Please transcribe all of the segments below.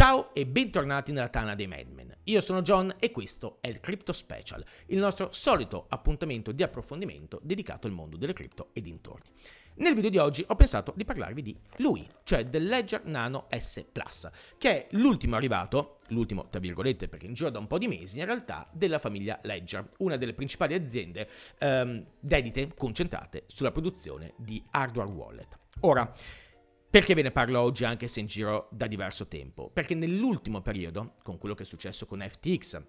Ciao e bentornati nella Tana dei Madmen. Io sono John e questo è il Crypto Special, il nostro solito appuntamento di approfondimento dedicato al mondo delle cripto e dintorni. Nel video di oggi ho pensato di parlarvi di lui, cioè del Ledger Nano S Plus, che è l'ultimo arrivato, l'ultimo tra virgolette perché in giro da un po' di mesi in realtà, della famiglia Ledger, una delle principali aziende ehm, dedite, concentrate sulla produzione di hardware wallet. Ora, perché ve ne parlo oggi anche se in giro da diverso tempo? Perché nell'ultimo periodo, con quello che è successo con FTX,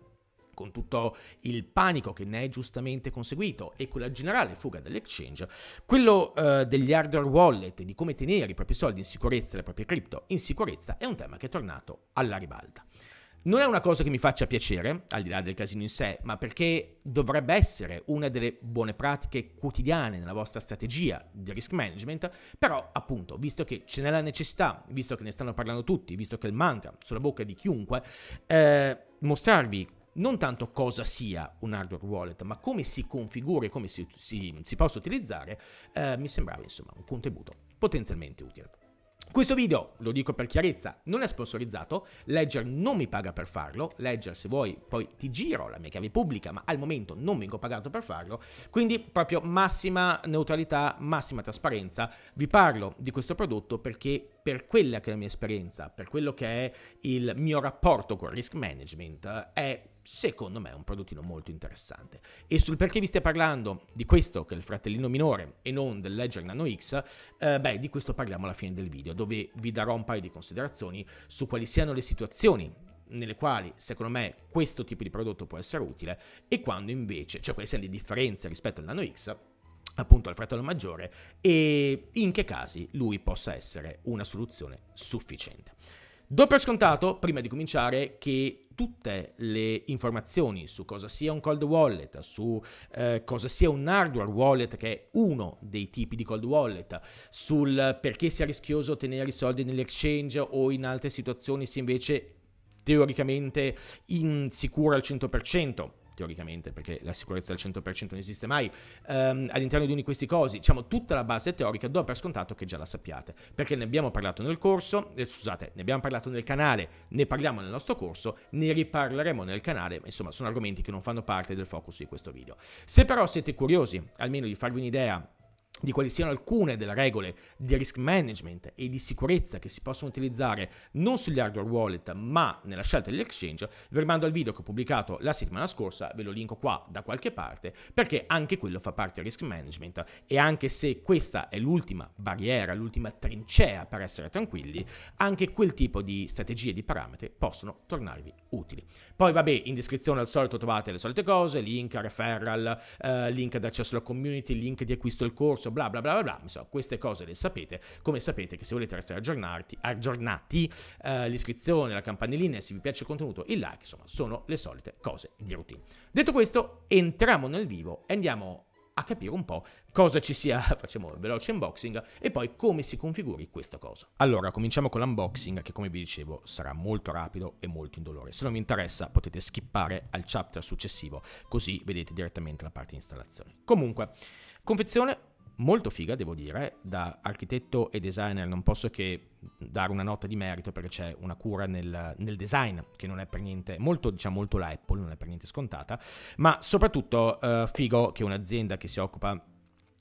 con tutto il panico che ne è giustamente conseguito e con la generale fuga dall'exchange, quello eh, degli hardware wallet e di come tenere i propri soldi in sicurezza, le proprie cripto in sicurezza, è un tema che è tornato alla ribalta. Non è una cosa che mi faccia piacere, al di là del casino in sé, ma perché dovrebbe essere una delle buone pratiche quotidiane nella vostra strategia di risk management, però appunto, visto che ce n'è la necessità, visto che ne stanno parlando tutti, visto che il mantra sulla bocca di chiunque, eh, mostrarvi non tanto cosa sia un hardware wallet, ma come si configura e come si, si, si possa utilizzare, eh, mi sembrava insomma un contributo potenzialmente utile. Questo video, lo dico per chiarezza, non è sponsorizzato, Ledger non mi paga per farlo, Ledger se vuoi poi ti giro la mia chiave pubblica, ma al momento non vengo pagato per farlo, quindi proprio massima neutralità, massima trasparenza, vi parlo di questo prodotto perché per quella che è la mia esperienza, per quello che è il mio rapporto con il risk management, eh, è secondo me è un prodottino molto interessante. E sul perché vi stia parlando di questo, che è il fratellino minore, e non del Ledger Nano X, eh, beh, di questo parliamo alla fine del video, dove vi darò un paio di considerazioni su quali siano le situazioni nelle quali secondo me questo tipo di prodotto può essere utile e quando invece, cioè quali siano le differenze rispetto al Nano X appunto al fratello maggiore e in che casi lui possa essere una soluzione sufficiente. Do per scontato, prima di cominciare, che tutte le informazioni su cosa sia un cold wallet, su eh, cosa sia un hardware wallet, che è uno dei tipi di cold wallet, sul perché sia rischioso tenere i soldi nell'exchange o in altre situazioni sia invece teoricamente insicuro al 100% teoricamente, perché la sicurezza al 100% non esiste mai, ehm, all'interno di uno di questi cosi, diciamo tutta la base teorica, do per scontato che già la sappiate, perché ne abbiamo parlato nel corso, eh, scusate, ne abbiamo parlato nel canale, ne parliamo nel nostro corso, ne riparleremo nel canale, insomma sono argomenti che non fanno parte del focus di questo video. Se però siete curiosi, almeno di farvi un'idea di quali siano alcune delle regole di risk management e di sicurezza che si possono utilizzare non sugli hardware wallet ma nella scelta degli exchange, vi rimando al video che ho pubblicato la settimana scorsa, ve lo linko qua da qualche parte, perché anche quello fa parte del risk management e anche se questa è l'ultima barriera, l'ultima trincea per essere tranquilli, anche quel tipo di strategie e di parametri possono tornarvi utili. Poi vabbè, in descrizione al solito trovate le solite cose, link, referral, eh, link ad accesso alla community, link di acquisto al corso, bla bla bla bla bla, insomma queste cose le sapete, come sapete che se volete restare aggiornati, aggiornati eh, l'iscrizione, la campanellina e se vi piace il contenuto il like, insomma sono le solite cose di routine. Detto questo entriamo nel vivo e andiamo a capire un po' cosa ci sia, facciamo un veloce unboxing e poi come si configuri questa cosa. Allora, cominciamo con l'unboxing che come vi dicevo sarà molto rapido e molto indolore. Se non vi interessa potete skippare al chapter successivo, così vedete direttamente la parte di installazione. Comunque, confezione molto figa, devo dire. Da architetto e designer non posso che dare una nota di merito perché c'è una cura nel, nel design che non è per niente molto, diciamo molto la Apple, non è per niente scontata, ma soprattutto eh, figo che un'azienda che si occupa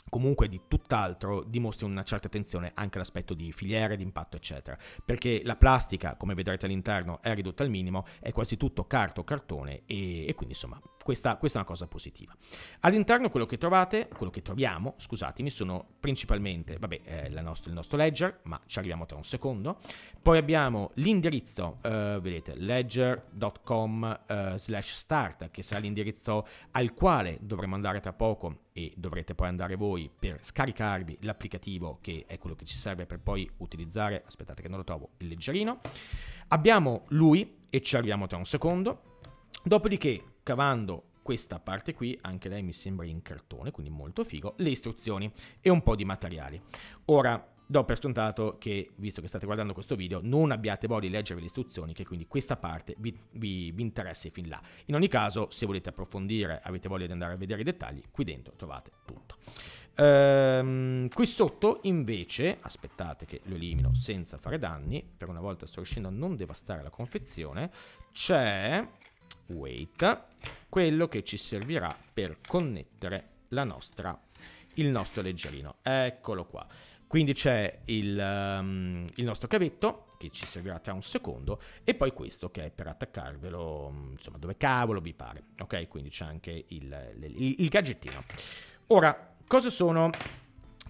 comunque di tutt'altro dimostri una certa attenzione anche all'aspetto di filiere, di impatto eccetera, perché la plastica come vedrete all'interno è ridotta al minimo, è quasi tutto carta o cartone e, e quindi insomma questa, questa, è una cosa positiva. All'interno quello che trovate, quello che troviamo, scusatemi, sono principalmente, vabbè, eh, nostra, il nostro ledger, ma ci arriviamo tra un secondo. Poi abbiamo l'indirizzo, eh, vedete, ledger.com eh, slash start, che sarà l'indirizzo al quale dovremo andare tra poco e dovrete poi andare voi per scaricarvi l'applicativo che è quello che ci serve per poi utilizzare, aspettate che non lo trovo, il leggerino. Abbiamo lui e ci arriviamo tra un secondo. Dopodiché scavando questa parte qui, anche lei mi sembra in cartone, quindi molto figo, le istruzioni e un po' di materiali. Ora, do per scontato che, visto che state guardando questo video, non abbiate voglia di leggere le istruzioni, che quindi questa parte vi, vi, vi, interessi fin là. In ogni caso, se volete approfondire, avete voglia di andare a vedere i dettagli, qui dentro trovate tutto. Ehm, qui sotto, invece, aspettate che lo elimino senza fare danni, per una volta sto riuscendo a non devastare la confezione, c'è weight, quello che ci servirà per connettere la nostra, il nostro leggerino. Eccolo qua. Quindi c'è il, um, il nostro cavetto che ci servirà tra un secondo e poi questo che è per attaccarvelo insomma dove cavolo vi pare ok quindi c'è anche il, il, il gadgettino ora cosa sono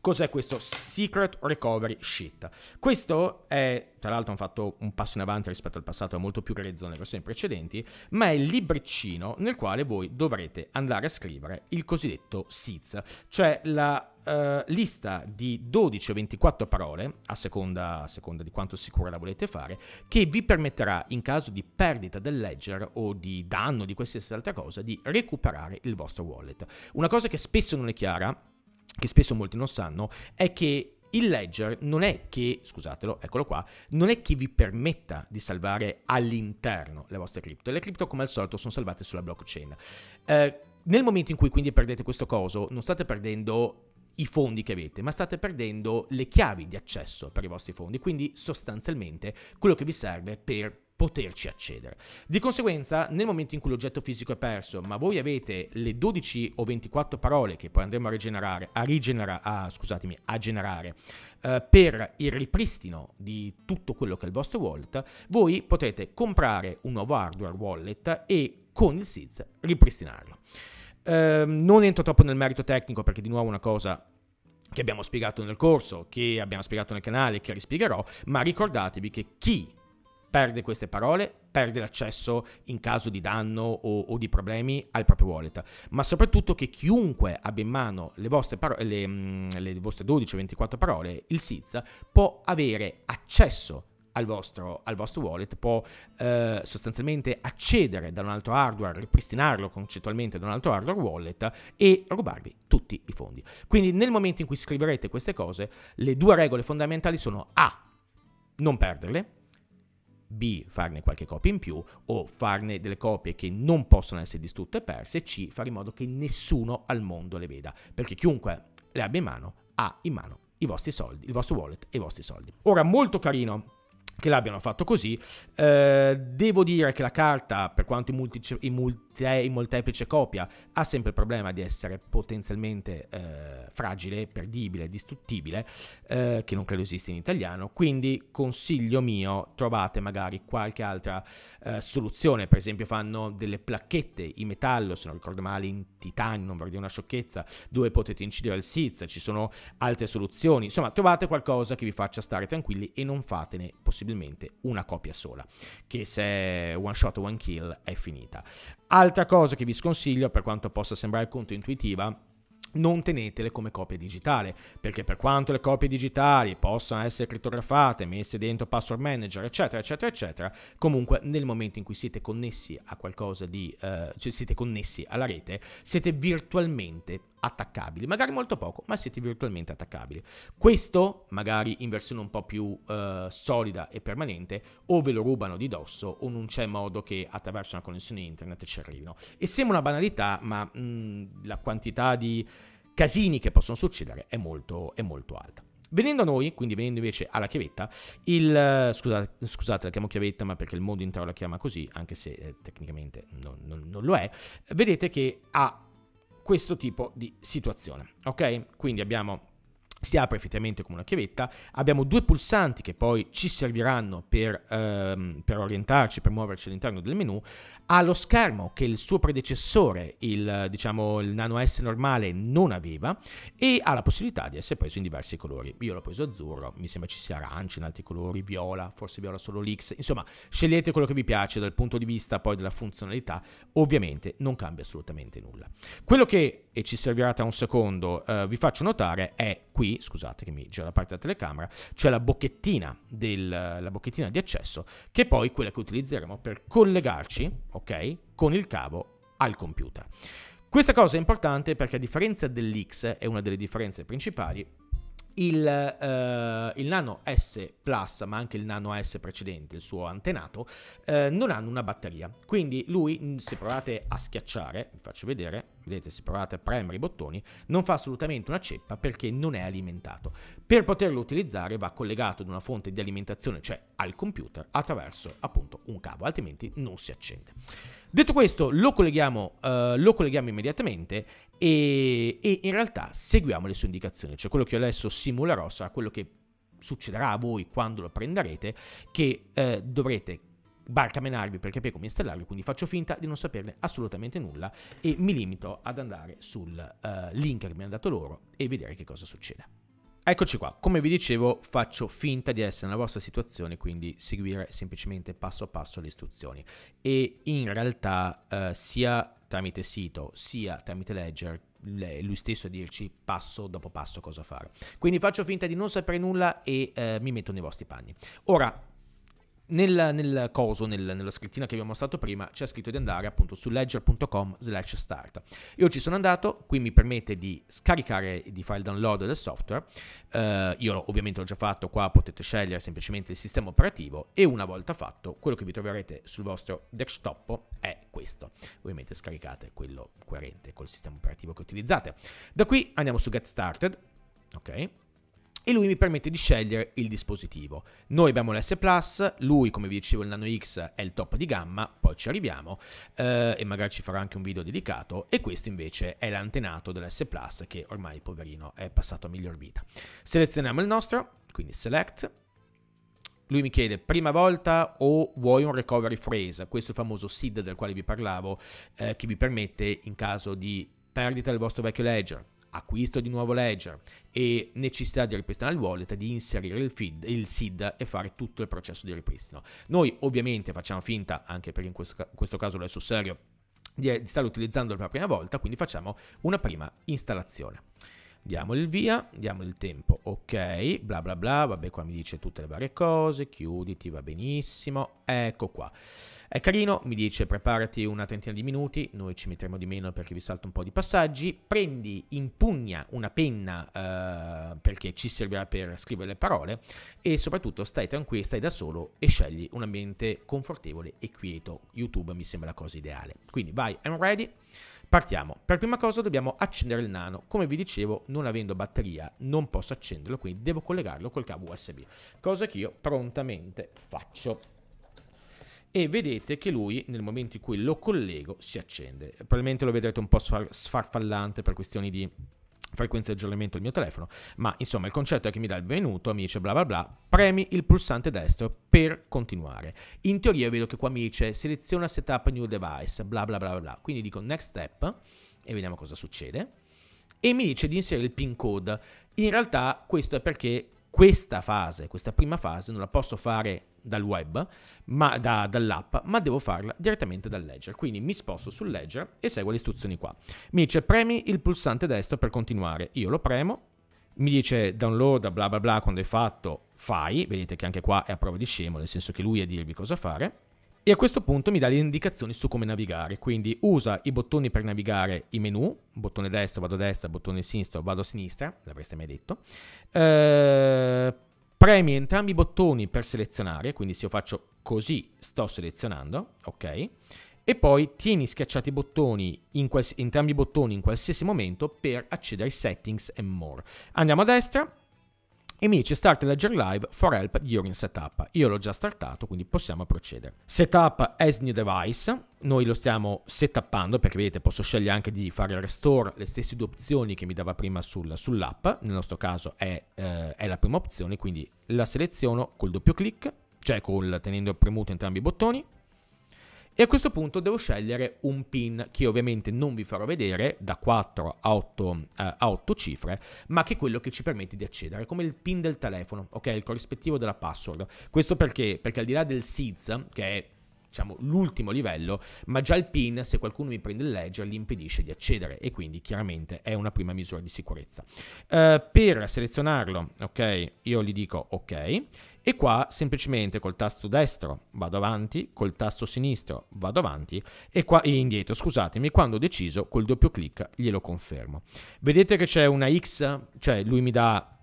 Cos'è questo Secret Recovery Sheet? Questo è, tra l'altro hanno fatto un passo in avanti rispetto al passato, è molto più grezzo nelle versioni precedenti, ma è il libricino nel quale voi dovrete andare a scrivere il cosiddetto SIDS, cioè la Uh, lista di 12 o 24 parole, a seconda, a seconda, di quanto sicura la volete fare, che vi permetterà, in caso di perdita del ledger o di danno di qualsiasi altra cosa, di recuperare il vostro wallet. Una cosa che spesso non è chiara che spesso molti non sanno, è che il ledger non è che, scusatelo, eccolo qua, non è che vi permetta di salvare all'interno le vostre cripto. Le cripto, come al solito, sono salvate sulla blockchain. Eh, nel momento in cui quindi perdete questo coso, non state perdendo i fondi che avete, ma state perdendo le chiavi di accesso per i vostri fondi. Quindi sostanzialmente quello che vi serve per poterci accedere. Di conseguenza, nel momento in cui l'oggetto fisico è perso, ma voi avete le 12 o 24 parole che poi andremo a rigenerare, a, rigenera, ah, scusatemi, a generare eh, per il ripristino di tutto quello che è il vostro wallet, voi potete comprare un nuovo hardware wallet e con il SIDS ripristinarlo. Eh, non entro troppo nel merito tecnico perché di nuovo una cosa che abbiamo spiegato nel corso, che abbiamo spiegato nel canale, che rispiegherò, ma ricordatevi che chi perde queste parole, perde l'accesso in caso di danno o, o, di problemi al proprio wallet, ma soprattutto che chiunque abbia in mano le vostre, parole, le, mm, le vostre 12 o 24 parole, il SIZ, può avere accesso al vostro, al vostro, wallet, può eh, sostanzialmente accedere da un altro hardware, ripristinarlo concettualmente da un altro hardware wallet e rubarvi tutti i fondi. Quindi nel momento in cui scriverete queste cose, le due regole fondamentali sono A, non perderle, B farne qualche copia in più o farne delle copie che non possono essere distrutte e perse, C fare in modo che nessuno al mondo le veda, perché chiunque le abbia in mano ha in mano i vostri soldi, il vostro wallet e i vostri soldi. Ora molto carino che l'abbiano fatto così. Eh, devo dire che la carta, per quanto in, multice, in, multi, in, molteplice copia, ha sempre il problema di essere potenzialmente eh, fragile, perdibile, distruttibile, eh, che non credo esista in italiano. Quindi, consiglio mio, trovate magari qualche altra eh, soluzione. Per esempio, fanno delle placchette in metallo, se non ricordo male, in titanio, non vorrei dire una sciocchezza, dove potete incidere il SIZ. Ci sono altre soluzioni. Insomma, trovate qualcosa che vi faccia stare tranquilli e non fatene possibilmente possibilmente una copia sola, che se one shot, one kill è finita. Altra cosa che vi sconsiglio, per quanto possa sembrare controintuitiva, non tenetele come copia digitale, perché per quanto le copie digitali possano essere crittografate, messe dentro password manager, eccetera, eccetera, eccetera, comunque nel momento in cui siete connessi a qualcosa di, eh, cioè siete connessi alla rete, siete virtualmente attaccabili, magari molto poco, ma siete virtualmente attaccabili. Questo, magari in versione un po' più eh, solida e permanente, o ve lo rubano di dosso o non c'è modo che attraverso una connessione internet ci arrivino. E sembra una banalità, ma mh, mm, la quantità di casini che possono succedere è molto, è molto alta. Venendo a noi, quindi venendo invece alla chiavetta, il, scusate, scusate, la chiamo chiavetta ma perché il mondo intero la chiama così, anche se eh, tecnicamente non, non, non lo è, vedete che ha questo tipo di situazione, ok? Quindi abbiamo si apre effettivamente come una chiavetta, abbiamo due pulsanti che poi ci serviranno per, ehm, per, orientarci, per muoverci all'interno del menu, ha lo schermo che il suo predecessore, il, diciamo, il Nano S normale, non aveva e ha la possibilità di essere preso in diversi colori. Io l'ho preso azzurro, mi sembra ci sia arancio in altri colori, viola, forse viola solo l'X, insomma scegliete quello che vi piace dal punto di vista poi della funzionalità, ovviamente non cambia assolutamente nulla. Quello che, e ci servirà tra un secondo, eh, vi faccio notare è qui qui, scusate che mi gira la parte della telecamera, c'è cioè la bocchettina, del, la bocchettina di accesso che è poi quella che utilizzeremo per collegarci, ok, con il cavo al computer. Questa cosa è importante perché a differenza dell'X, è una delle differenze principali, il, eh, il, Nano S Plus, ma anche il Nano S precedente, il suo antenato, eh, non hanno una batteria. Quindi lui, se provate a schiacciare, vi faccio vedere, vedete se provate a premere i bottoni, non fa assolutamente una ceppa perché non è alimentato. Per poterlo utilizzare va collegato ad una fonte di alimentazione, cioè al computer, attraverso appunto un cavo, altrimenti non si accende. Detto questo, lo colleghiamo, uh, lo colleghiamo immediatamente e, e, in realtà seguiamo le sue indicazioni, cioè quello che io adesso simulerò sarà quello che succederà a voi quando lo prenderete, che uh, dovrete barcamenarvi per capire come installarlo, quindi faccio finta di non saperne assolutamente nulla e mi limito ad andare sul uh, link che mi hanno dato loro e vedere che cosa succede. Eccoci qua, come vi dicevo faccio finta di essere nella vostra situazione, quindi seguire semplicemente passo a passo le istruzioni e in realtà eh, sia tramite sito sia tramite ledger lui stesso a dirci passo dopo passo cosa fare. Quindi faccio finta di non sapere nulla e eh, mi metto nei vostri panni. Ora, nel, nel coso, nel, nella scrittina che vi ho mostrato prima, c'è scritto di andare appunto su ledger.com slash start. Io ci sono andato, qui mi permette di scaricare, e di fare il download del software. Uh, io ovviamente l'ho già fatto, qua potete scegliere semplicemente il sistema operativo e una volta fatto, quello che vi troverete sul vostro desktop è questo. Ovviamente scaricate quello coerente col sistema operativo che utilizzate. Da qui andiamo su Get Started, ok? e lui mi permette di scegliere il dispositivo. Noi abbiamo l'S Plus, lui come vi dicevo il Nano X è il top di gamma, poi ci arriviamo eh, e magari ci farà anche un video dedicato e questo invece è l'antenato dell'S Plus che ormai poverino è passato a miglior vita. Selezioniamo il nostro, quindi select lui mi chiede prima volta o vuoi un recovery phrase? Questo è il famoso SID del quale vi parlavo, eh, che vi permette in caso di perdita del vostro vecchio ledger, acquisto di nuovo ledger e necessità di ripristinare il wallet, di inserire il, feed, il SID e fare tutto il processo di ripristino. Noi ovviamente facciamo finta, anche perché in questo, questo caso lo è sul serio, eh, di stare utilizzando per la prima volta, quindi facciamo una prima installazione diamo il via, diamo il tempo, ok, bla bla bla, vabbè qua mi dice tutte le varie cose, chiuditi, va benissimo, ecco qua. È carino, mi dice preparati una trentina di minuti, noi ci metteremo di meno perché vi salto un po' di passaggi, prendi, in pugna una penna eh, perché ci servirà per scrivere le parole e soprattutto stai tranquillo, stai da solo e scegli un ambiente confortevole e quieto. YouTube mi sembra la cosa ideale. Quindi vai, I'm ready. Partiamo. Per prima cosa dobbiamo accendere il nano. Come vi dicevo, non avendo batteria non posso accenderlo, quindi devo collegarlo col cavo USB. Cosa che io prontamente faccio. E vedete che lui, nel momento in cui lo collego, si accende. Probabilmente lo vedrete un po' sfar sfarfallante per questioni di frequenza di aggiornamento del mio telefono, ma insomma il concetto è che mi dà il benvenuto, mi dice bla bla bla, premi il pulsante destro per continuare. In teoria vedo che qua mi dice seleziona setup new device, bla bla bla bla, quindi dico next step e vediamo cosa succede e mi dice di inserire il pin code. In realtà questo è perché questa fase, questa prima fase, non la posso fare dal web, ma da, dall'app, ma devo farla direttamente dal ledger. Quindi mi sposto sul ledger e seguo le istruzioni qua. Mi dice premi il pulsante destro per continuare. Io lo premo, mi dice download bla bla bla quando è fatto, fai, vedete che anche qua è a prova di scemo, nel senso che lui è a dirvi cosa fare. E a questo punto mi dà le indicazioni su come navigare, quindi usa i bottoni per navigare i menu, bottone destro vado a destra, bottone sinistro vado a sinistra, l'avreste mai detto. Eh, premi entrambi i bottoni per selezionare, quindi se io faccio così sto selezionando, ok? E poi tieni schiacciati i bottoni, entrambi i bottoni in qualsiasi momento per accedere ai settings e more. Andiamo a destra, e mi dice start ledger live for help during setup. Io l'ho già startato, quindi possiamo procedere. Setup as new device. Noi lo stiamo setuppando perché vedete posso scegliere anche di fare il restore, le stesse due opzioni che mi dava prima sul, sull'app. Nel nostro caso è, eh, è la prima opzione, quindi la seleziono col doppio clic, cioè col, tenendo premuto entrambi i bottoni. E a questo punto devo scegliere un pin che ovviamente non vi farò vedere, da 4 a 8, eh, a 8 cifre, ma che è quello che ci permette di accedere, come il pin del telefono, ok? Il corrispettivo della password. Questo perché? Perché al di là del SIDS, che è diciamo, l'ultimo livello, ma già il PIN, se qualcuno mi prende il ledger, gli impedisce di accedere e quindi chiaramente è una prima misura di sicurezza. Uh, per selezionarlo, ok, io gli dico ok e qua semplicemente col tasto destro vado avanti, col tasto sinistro vado avanti e, qua, e indietro, scusatemi, quando ho deciso col doppio clic glielo confermo. Vedete che c'è una X, cioè lui mi dà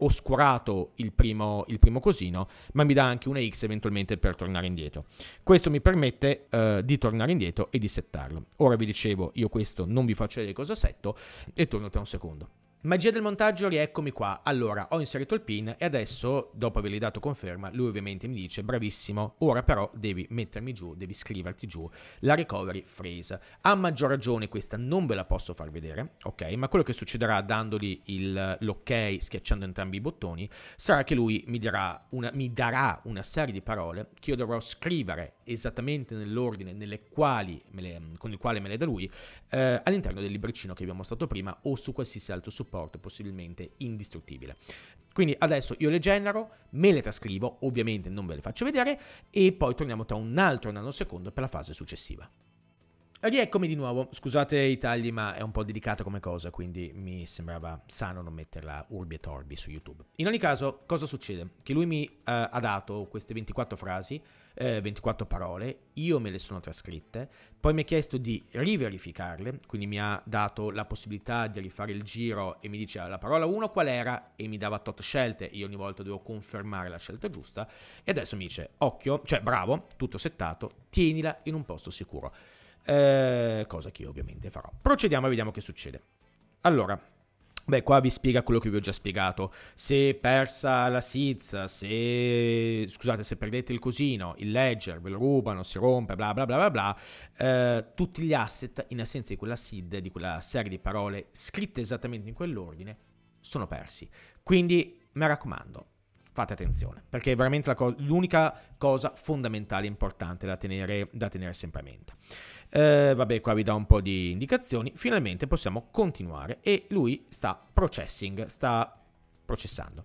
oscurato il primo, il primo, cosino, ma mi dà anche una X eventualmente per tornare indietro. Questo mi permette eh, di tornare indietro e di settarlo. Ora vi dicevo, io questo non vi faccio vedere cosa setto e torno tra un secondo. Magia del montaggio, rieccomi qua. Allora, ho inserito il pin e adesso, dopo avergli dato conferma, lui ovviamente mi dice bravissimo, ora però devi mettermi giù, devi scriverti giù la recovery phrase. A maggior ragione questa non ve la posso far vedere, ok? Ma quello che succederà dandogli il, l'ok, schiacciando entrambi i bottoni, sarà che lui mi, una, mi darà una serie di parole che io dovrò scrivere esattamente nell'ordine quali le, con il quale me le da lui eh, all'interno del libricino che vi ho mostrato prima o su qualsiasi altro supporto supporto possibilmente indistruttibile. Quindi adesso io le genero, me le trascrivo, ovviamente non ve le faccio vedere, e poi torniamo tra un altro nanosecondo per la fase successiva. Rieccomi di nuovo, scusate i tagli ma è un po' delicata come cosa, quindi mi sembrava sano non metterla urbi e torbi su YouTube. In ogni caso, cosa succede? Che lui mi eh, ha dato queste 24 frasi, eh, 24 parole, io me le sono trascritte, poi mi ha chiesto di riverificarle, quindi mi ha dato la possibilità di rifare il giro e mi diceva la parola 1 qual era e mi dava tot scelte, io ogni volta devo confermare la scelta giusta e adesso mi dice occhio, cioè bravo, tutto settato, tienila in un posto sicuro eh, cosa che io ovviamente farò. Procediamo e vediamo che succede. Allora, Beh, qua vi spiega quello che vi ho già spiegato. Se persa la sizza, se scusate, se perdete il cosino, il ledger, ve lo rubano, si rompe, bla bla bla bla bla, eh, tutti gli asset in assenza di quella SID, di quella serie di parole scritte esattamente in quell'ordine, sono persi. Quindi mi raccomando, fate attenzione, perché è veramente co- l'unica cosa fondamentale e importante da tenere, da tenere, sempre a mente. Eh, vabbè, qua vi do un po' di indicazioni, finalmente possiamo continuare e lui sta processing, sta processando.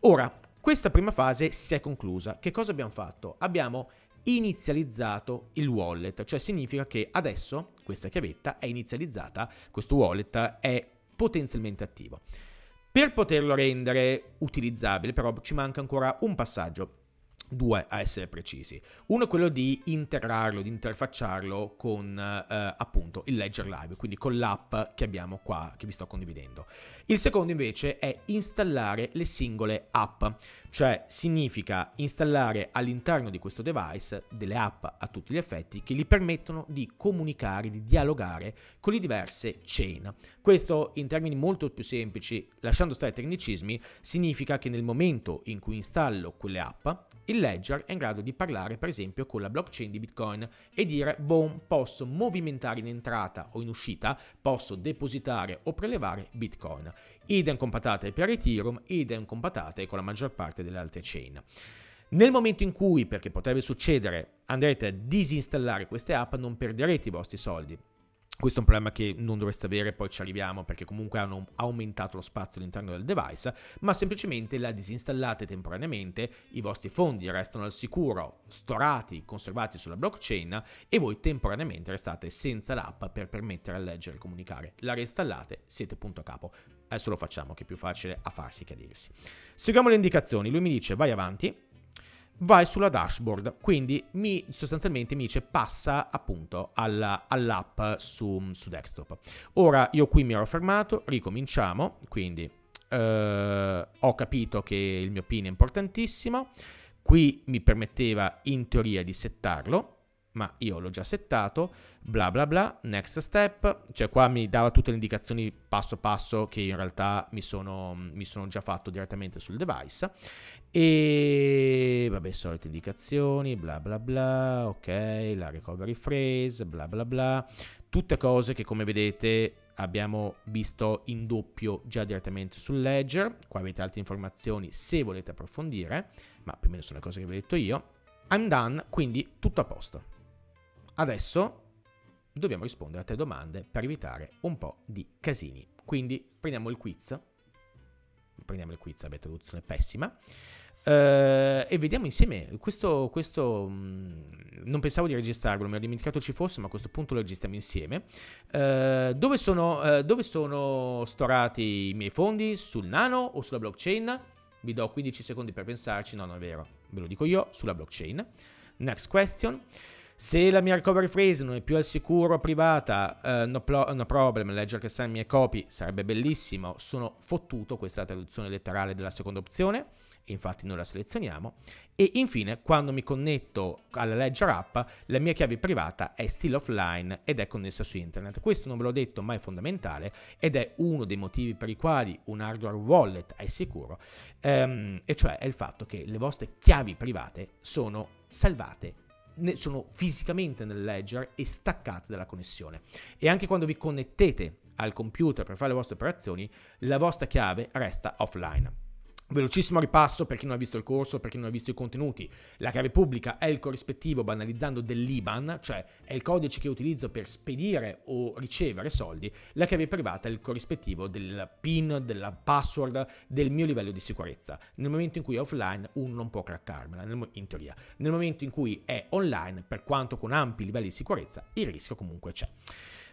Ora, questa prima fase si è conclusa, che cosa abbiamo fatto? Abbiamo inizializzato il wallet, cioè significa che adesso questa chiavetta è inizializzata, questo wallet è potenzialmente attivo. Per poterlo rendere utilizzabile però ci manca ancora un passaggio. Due, a essere precisi. Uno è quello di integrarlo, di interfacciarlo con eh, appunto il Ledger Live, quindi con l'app che abbiamo qua, che vi sto condividendo. Il secondo invece è installare le singole app, cioè significa installare all'interno di questo device delle app a tutti gli effetti che gli permettono di comunicare, di dialogare con le diverse chain. Questo in termini molto più semplici, lasciando stare i tecnicismi, significa che nel momento in cui installo quelle app, il ledger è in grado di parlare per esempio con la blockchain di Bitcoin e dire boom, posso movimentare in entrata o in uscita, posso depositare o prelevare Bitcoin. Idem con patate per Ethereum, idem con patate con la maggior parte delle altre chain. Nel momento in cui, perché potrebbe succedere, andrete a disinstallare queste app non perderete i vostri soldi, questo è un problema che non dovreste avere, poi ci arriviamo perché comunque hanno aumentato lo spazio all'interno del device, ma semplicemente la disinstallate temporaneamente, i vostri fondi restano al sicuro, storati, conservati sulla blockchain e voi temporaneamente restate senza l'app per permettere a leggere e comunicare. La reinstallate, siete punto a capo. Adesso lo facciamo che è più facile a farsi che a dirsi. Seguiamo le indicazioni, lui mi dice vai avanti, vai sulla dashboard, quindi mi, sostanzialmente mi dice passa appunto alla, all'app su, su, desktop. Ora io qui mi ero fermato, ricominciamo, quindi eh, ho capito che il mio pin è importantissimo, qui mi permetteva in teoria di settarlo, ma io l'ho già settato, bla bla bla, next step, cioè qua mi dava tutte le indicazioni passo passo che in realtà mi sono, mi sono già fatto direttamente sul device e vabbè solite indicazioni, bla bla bla, ok, la recovery phrase, bla bla bla, tutte cose che come vedete abbiamo visto in doppio già direttamente sul ledger, qua avete altre informazioni se volete approfondire, ma più o meno sono le cose che vi ho detto io. I'm done, quindi tutto a posto. Adesso dobbiamo rispondere a tre domande per evitare un po' di casini. Quindi prendiamo il quiz. Prendiamo il quiz, avete traduzione pessima. Uh, e vediamo insieme questo, questo mh, mm, non pensavo di registrarlo mi ero dimenticato ci fosse ma a questo punto lo registriamo insieme uh, dove, sono, uh, dove, sono, storati i miei fondi sul nano o sulla blockchain vi do 15 secondi per pensarci no non è vero ve lo dico io sulla blockchain next question se la mia recovery phrase non è più al sicuro privata, uh, no, plo- no problem, ledger che sign miei copy sarebbe bellissimo, sono fottuto, questa è la traduzione letterale della seconda opzione, infatti noi la selezioniamo, e infine quando mi connetto alla ledger app, la mia chiave privata è still offline ed è connessa su internet. Questo non ve l'ho detto ma è fondamentale ed è uno dei motivi per i quali un hardware wallet è sicuro, um, e cioè è il fatto che le vostre chiavi private sono salvate sono fisicamente nel ledger e staccate dalla connessione. E anche quando vi connettete al computer per fare le vostre operazioni, la vostra chiave resta offline. Velocissimo ripasso per chi non ha visto il corso, per chi non ha visto i contenuti. La chiave pubblica è il corrispettivo, banalizzando, dell'IBAN, cioè è il codice che utilizzo per spedire o ricevere soldi. La chiave privata è il corrispettivo del PIN, della password, del mio livello di sicurezza. Nel momento in cui è offline, uno non può craccarmela, in teoria. Nel momento in cui è online, per quanto con ampi livelli di sicurezza, il rischio comunque c'è.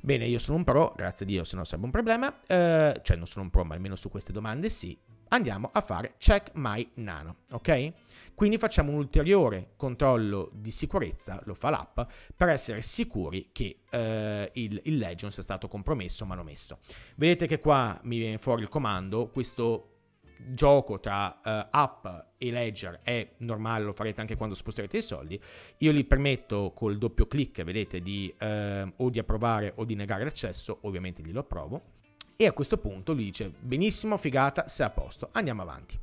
Bene, io sono un pro, grazie a Dio, se no sarebbe un problema. Eh, cioè, non sono un pro, ma almeno su queste domande sì andiamo a fare check my nano, ok? Quindi facciamo un ulteriore controllo di sicurezza, lo fa l'app, per essere sicuri che eh, il, il Legion sia stato compromesso o manomesso. Vedete che qua mi viene fuori il comando, questo gioco tra uh, app e ledger è normale, lo farete anche quando sposterete i soldi. Io gli permetto col doppio clic, vedete, di, uh, o di approvare o di negare l'accesso, ovviamente glielo approvo. E a questo punto lui dice, benissimo, figata, sei a posto, andiamo avanti.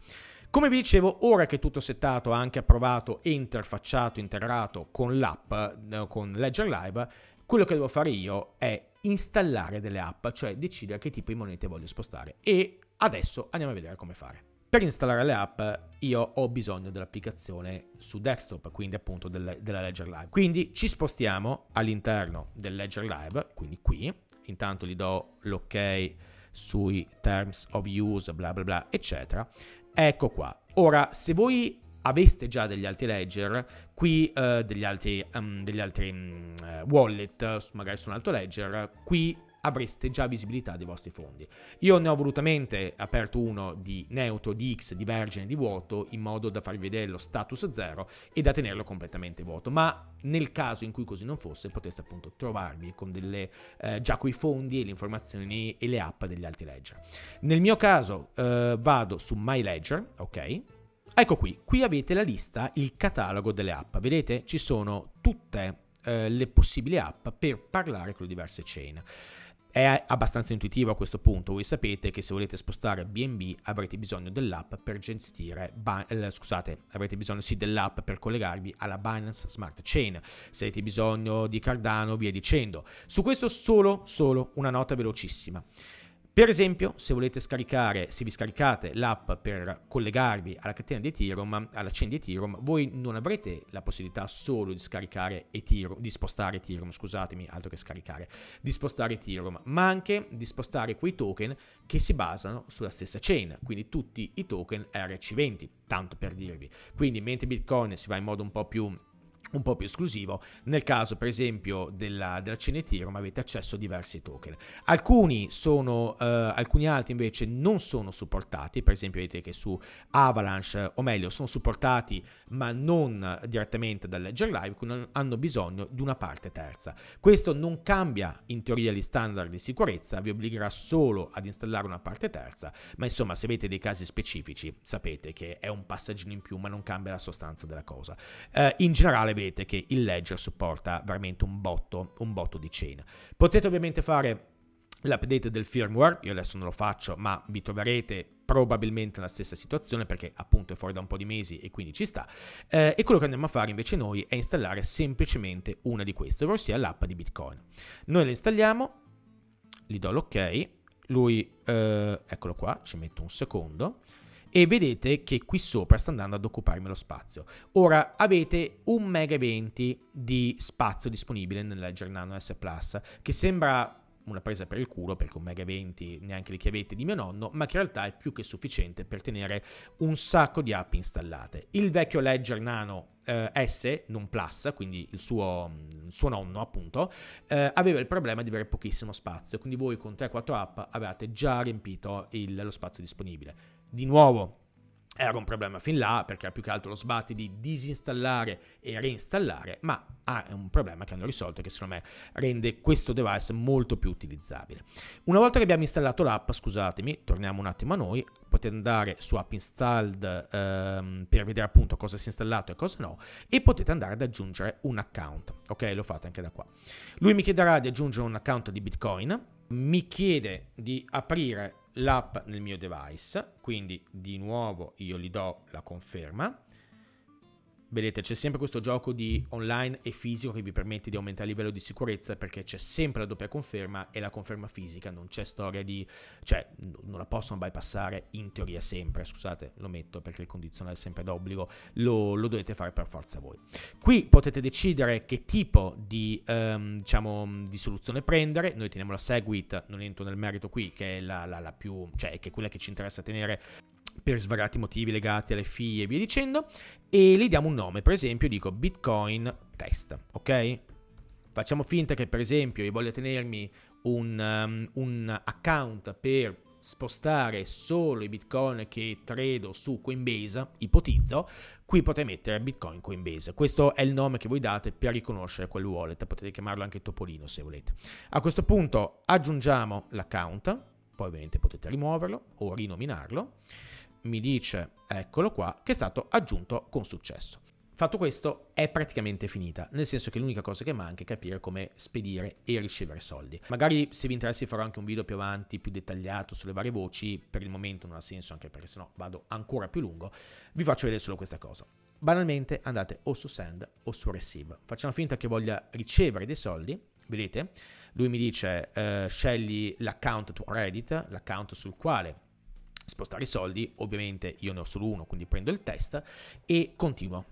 Come vi dicevo, ora che è tutto settato, anche approvato e interfacciato, integrato con l'app, eh, con Ledger Live, quello che devo fare io è installare delle app, cioè decidere che tipo di monete voglio spostare. E adesso andiamo a vedere come fare. Per installare le app io ho bisogno dell'applicazione su desktop, quindi appunto della Ledger Live. Quindi ci spostiamo all'interno del Ledger Live, quindi qui, intanto gli do l'ok sui terms of use, bla bla bla, eccetera. Ecco qua. Ora, se voi aveste già degli altri ledger, qui eh, degli altri, um, degli altri um, wallet, magari su un altro ledger, qui avreste già visibilità dei vostri fondi. Io ne ho volutamente aperto uno di neutro, di X, di vergine, di vuoto, in modo da farvi vedere lo status zero e da tenerlo completamente vuoto, ma nel caso in cui così non fosse potreste appunto trovarvi con delle, eh, già coi fondi e le informazioni e le app degli altri ledger. Nel mio caso eh, vado su My Ledger, ok? Ecco qui, qui avete la lista, il catalogo delle app, vedete ci sono tutte eh, le possibili app per parlare con le diverse chain. È abbastanza intuitivo a questo punto, voi sapete che se volete spostare BNB avrete bisogno dell'app per gestire, eh, scusate, avrete bisogno sì dell'app per collegarvi alla Binance Smart Chain, se avete bisogno di Cardano via dicendo. Su questo solo, solo una nota velocissima. Per esempio, se volete scaricare, se vi scaricate l'app per collegarvi alla catena di Ethereum, alla chain di Ethereum, voi non avrete la possibilità solo di scaricare Ethereum, di spostare Ethereum, scusatemi, altro che scaricare, di spostare Ethereum, ma anche di spostare quei token che si basano sulla stessa chain, quindi tutti i token RC20, tanto per dirvi. Quindi mentre Bitcoin si va in modo un po' più un po' più esclusivo. Nel caso, per esempio, della, della Cineterum avete accesso a diversi token. Alcuni, sono, eh, alcuni altri invece non sono supportati, per esempio vedete che su Avalanche, o meglio, sono supportati ma non direttamente dal Ledger Live, quindi hanno bisogno di una parte terza. Questo non cambia in teoria gli standard di sicurezza, vi obbligherà solo ad installare una parte terza, ma insomma se avete dei casi specifici sapete che è un passaggino in più ma non cambia la sostanza della cosa. Eh, in generale vedete capirete che il ledger supporta veramente un botto, un botto di cena. Potete ovviamente fare l'update del firmware, io adesso non lo faccio, ma vi troverete probabilmente nella stessa situazione perché appunto è fuori da un po' di mesi e quindi ci sta. Eh, e quello che andiamo a fare invece noi è installare semplicemente una di queste, ossia l'app di Bitcoin. Noi la installiamo, gli do l'ok, lui, eh, eccolo qua, ci metto un secondo, e vedete che qui sopra sta andando ad occuparmi lo spazio. Ora avete 1,20 MB di spazio disponibile nella Gernano S Plus, che sembra una presa per il culo perché 1,20 MB neanche le chiavette di mio nonno, ma che in realtà è più che sufficiente per tenere un sacco di app installate. Il vecchio Ledger Nano eh, S, non Plus, quindi il suo, mm, il suo nonno appunto, eh, aveva il problema di avere pochissimo spazio, quindi voi con 3-4 app avevate già riempito il, lo spazio disponibile. Di nuovo, era un problema fin là perché più che altro lo sbatti di disinstallare e reinstallare, ma ah, è un problema che hanno risolto e che secondo me rende questo device molto più utilizzabile. Una volta che abbiamo installato l'app, scusatemi, torniamo un attimo a noi, potete andare su app installed ehm, per vedere appunto cosa si è installato e cosa no e potete andare ad aggiungere un account, ok? Lo fate anche da qua. Lui mi chiederà di aggiungere un account di Bitcoin, mi chiede di aprire l'app nel mio device, quindi di nuovo io gli do la conferma Vedete, c'è sempre questo gioco di online e fisico che vi permette di aumentare il livello di sicurezza perché c'è sempre la doppia conferma e la conferma fisica, non c'è storia di... cioè non la possono bypassare in teoria sempre, scusate, lo metto perché il condizionale è sempre d'obbligo, lo, lo dovete fare per forza voi. Qui potete decidere che tipo di, um, diciamo, di soluzione prendere, noi teniamo la Segwit, non entro nel merito qui, che è la, la, la più... cioè che è quella che ci interessa tenere per svariati motivi legati alle fee e via dicendo, e gli diamo un nome, per esempio dico Bitcoin Test, ok? Facciamo finta che per esempio io voglia tenermi un, um, un account per spostare solo i bitcoin che credo su Coinbase, ipotizzo, qui potete mettere Bitcoin Coinbase. Questo è il nome che voi date per riconoscere quel wallet, potete chiamarlo anche Topolino se volete. A questo punto aggiungiamo l'account, poi ovviamente potete rimuoverlo o rinominarlo mi dice, eccolo qua, che è stato aggiunto con successo. Fatto questo è praticamente finita, nel senso che l'unica cosa che manca è capire come spedire e ricevere soldi. Magari se vi interessa farò anche un video più avanti, più dettagliato sulle varie voci, per il momento non ha senso anche perché sennò vado ancora più lungo, vi faccio vedere solo questa cosa. Banalmente andate o su send o su receive, facciamo finta che voglia ricevere dei soldi, vedete? Lui mi dice eh, scegli l'account to credit, l'account sul quale spostare i soldi, ovviamente io ne ho solo uno, quindi prendo il test e continuo.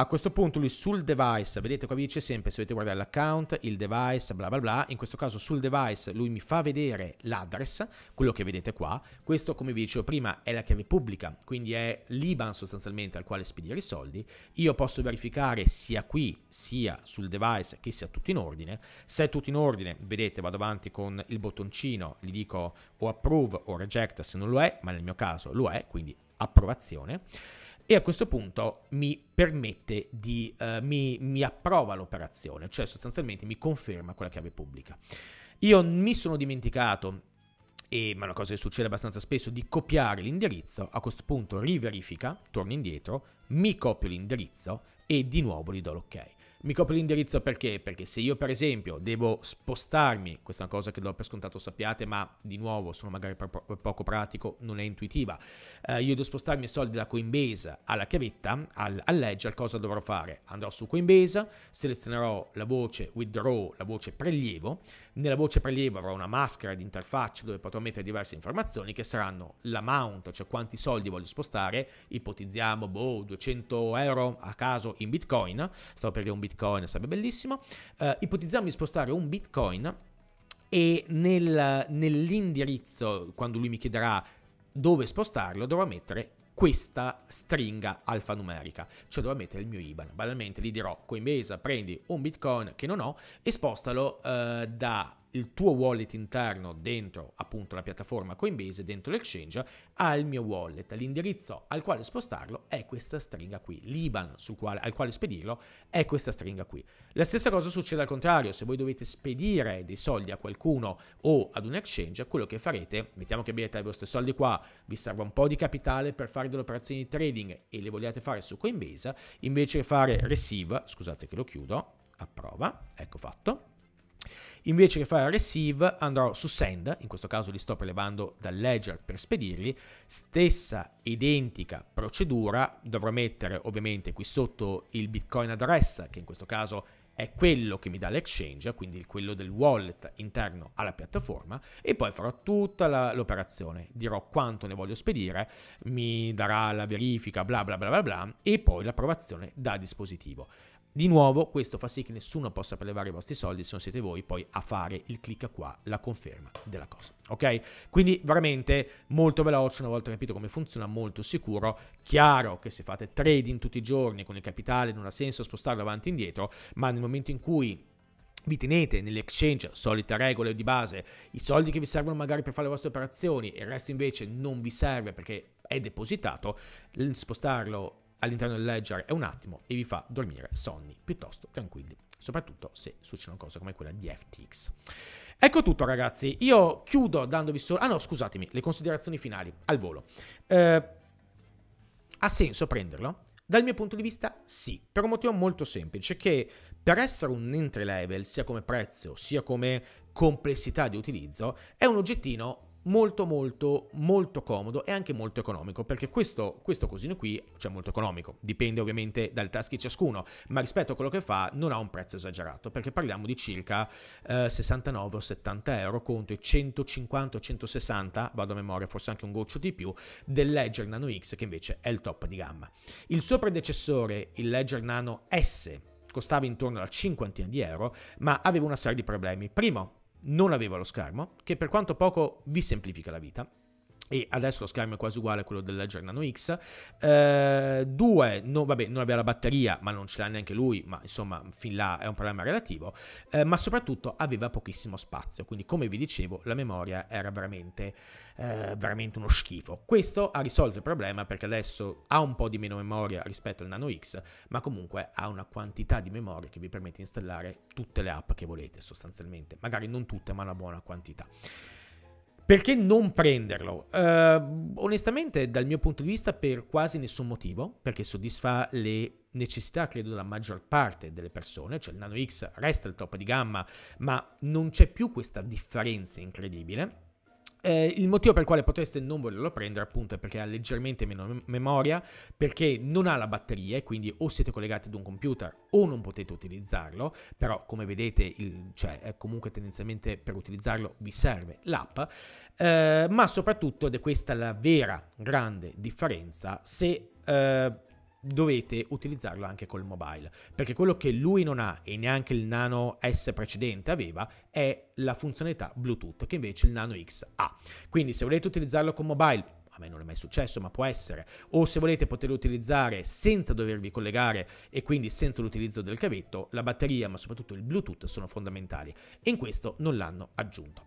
A questo punto lui sul device, vedete qua vi dice sempre se dovete guardare l'account, il device, bla bla bla, in questo caso sul device lui mi fa vedere l'address, quello che vedete qua, questo come vi dicevo prima è la chiave pubblica, quindi è l'IBAN sostanzialmente al quale spedire i soldi, io posso verificare sia qui sia sul device che sia tutto in ordine, se è tutto in ordine vedete vado avanti con il bottoncino, gli dico o approve o reject se non lo è, ma nel mio caso lo è, quindi approvazione e a questo punto mi permette di, uh, mi, mi approva l'operazione, cioè sostanzialmente mi conferma quella chiave pubblica. Io mi sono dimenticato e, ma è una cosa che succede abbastanza spesso, di copiare l'indirizzo, a questo punto riverifica, torno indietro, mi copio l'indirizzo e di nuovo gli do l'ok. Mi copro l'indirizzo perché? Perché se io per esempio devo spostarmi, questa è una cosa che do per scontato sappiate, ma di nuovo sono magari per, poco pratico, non è intuitiva, eh, io devo spostarmi i soldi da Coinbase alla chiavetta, al, ledger, cosa dovrò fare? Andrò su Coinbase, selezionerò la voce withdraw, la voce prelievo, nella voce prelievo avrò una maschera di interfaccia dove potrò mettere diverse informazioni che saranno l'amount, cioè quanti soldi voglio spostare, ipotizziamo, boh, 200 euro a caso in bitcoin, stavo per dire un bitcoin, bitcoin, sarebbe bellissimo. Uh, ipotizziamo di spostare un bitcoin e nel, nell'indirizzo, quando lui mi chiederà dove spostarlo, dovrò mettere questa stringa alfanumerica, cioè dovrò mettere il mio IBAN. Banalmente gli dirò Coinbase prendi un bitcoin che non ho e spostalo eh, da il tuo wallet interno dentro appunto la piattaforma Coinbase, dentro l'exchange, al mio wallet. L'indirizzo al quale spostarlo è questa stringa qui, l'IBAN quale, al quale spedirlo è questa stringa qui. La stessa cosa succede al contrario, se voi dovete spedire dei soldi a qualcuno o ad un exchange, quello che farete, mettiamo che abbiate i vostri soldi qua, vi serve un po' di capitale per fare delle operazioni di trading e le vogliate fare su Coinbase, invece di fare receive, scusate che lo chiudo, approva, prova, ecco fatto Invece che fare receive andrò su send, in questo caso li sto prelevando dal ledger per spedirli, stessa identica procedura, dovrò mettere ovviamente qui sotto il bitcoin address che in questo caso è quello che mi dà l'exchange, quindi quello del wallet interno alla piattaforma e poi farò tutta la, l'operazione, dirò quanto ne voglio spedire, mi darà la verifica bla bla bla bla bla e poi l'approvazione da dispositivo. Di nuovo, questo fa sì che nessuno possa prelevare i vostri soldi se non siete voi poi a fare il clic qua, la conferma della cosa. Ok? Quindi veramente molto veloce, una volta capito come funziona, molto sicuro. Chiaro che se fate trading tutti i giorni con il capitale non ha senso spostarlo avanti e indietro, ma nel momento in cui vi tenete nell'exchange, solite regole di base, i soldi che vi servono magari per fare le vostre operazioni e il resto invece non vi serve perché è depositato, spostarlo all'interno del ledger è un attimo e vi fa dormire sonni piuttosto tranquilli, soprattutto se succede una cosa come quella di FTX. Ecco tutto ragazzi, io chiudo dandovi solo... Ah no, scusatemi, le considerazioni finali al volo. Eh, ha senso prenderlo? Dal mio punto di vista sì, per un motivo molto semplice che per essere un entry level sia come prezzo sia come complessità di utilizzo è un oggettino molto molto molto comodo e anche molto economico perché questo, questo cosino qui cioè molto economico dipende ovviamente dal task di ciascuno ma rispetto a quello che fa non ha un prezzo esagerato perché parliamo di circa eh, 69 o 70 euro contro i 150 o 160 vado a memoria forse anche un goccio di più del Ledger Nano X che invece è il top di gamma il suo predecessore il Ledger Nano S costava intorno alla cinquantina di euro, ma aveva una serie di problemi. Primo, non aveva lo schermo, che per quanto poco vi semplifica la vita, e adesso lo schermo è quasi uguale a quello del Ledger Nano X. Eh, due, no, vabbè, non aveva la batteria, ma non ce l'ha neanche lui, ma insomma, fin là è un problema relativo. Eh, ma soprattutto aveva pochissimo spazio, quindi come vi dicevo, la memoria era veramente, eh, veramente uno schifo. Questo ha risolto il problema perché adesso ha un po' di meno memoria rispetto al Nano X, ma comunque ha una quantità di memoria che vi permette di installare tutte le app che volete sostanzialmente. Magari non tutte, ma una buona quantità. Perché non prenderlo? Uh, onestamente, dal mio punto di vista, per quasi nessun motivo, perché soddisfa le necessità, credo, della maggior parte delle persone, cioè il Nano X resta il top di gamma, ma non c'è più questa differenza incredibile eh, il motivo per il quale potreste non volerlo prendere appunto è perché ha leggermente meno memoria, perché non ha la batteria e quindi o siete collegati ad un computer o non potete utilizzarlo, però come vedete il, cioè, comunque tendenzialmente per utilizzarlo vi serve l'app, eh, ma soprattutto ed è questa la vera grande differenza se... Eh, dovete utilizzarlo anche col mobile, perché quello che lui non ha e neanche il Nano S precedente aveva è la funzionalità Bluetooth che invece il Nano X ha. Quindi se volete utilizzarlo con mobile a me non è mai successo, ma può essere, o se volete poterlo utilizzare senza dovervi collegare e quindi senza l'utilizzo del cavetto, la batteria, ma soprattutto il Bluetooth sono fondamentali e in questo non l'hanno aggiunto.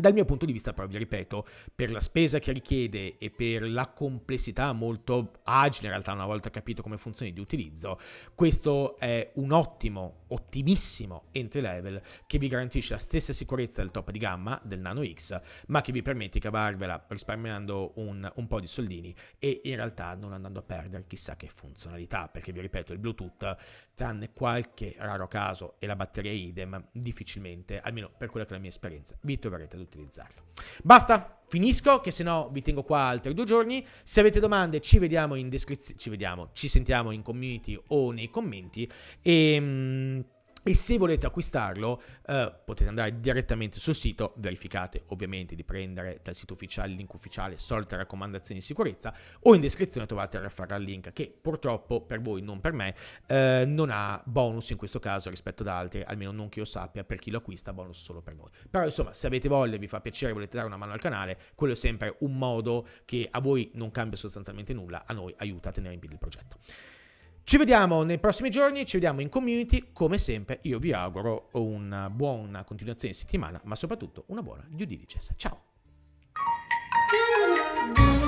Dal mio punto di vista, però, vi ripeto, per la spesa che richiede e per la complessità molto agile, in realtà, una volta capito come funzioni di utilizzo, questo è un ottimo, ottimissimo entry level che vi garantisce la stessa sicurezza del top di gamma del Nano X, ma che vi permette di cavarvela risparmiando un, un po' di soldini e in realtà non andando a perdere chissà che funzionalità, perché vi ripeto, il Bluetooth tranne qualche raro caso e la batteria idem, difficilmente, almeno per quella che è la mia esperienza, vi troverete ad utilizzarlo. Basta, finisco, che se no vi tengo qua altri due giorni. Se avete domande ci vediamo in descrizione, ci vediamo, ci sentiamo in community o nei commenti e... Ehm, e se volete acquistarlo eh, potete andare direttamente sul sito, verificate ovviamente di prendere dal sito ufficiale il link ufficiale, solite raccomandazioni di sicurezza o in descrizione trovate il referral link che purtroppo per voi, non per me, eh, non ha bonus in questo caso rispetto ad altri, almeno non che io sappia, per chi lo acquista bonus solo per noi. Però insomma se avete voglia, vi fa piacere, volete dare una mano al canale, quello è sempre un modo che a voi non cambia sostanzialmente nulla, a noi aiuta a tenere in piedi il progetto. Ci vediamo nei prossimi giorni, ci vediamo in community. Come sempre, io vi auguro una buona continuazione di settimana, ma soprattutto una buona due diligence. Ciao!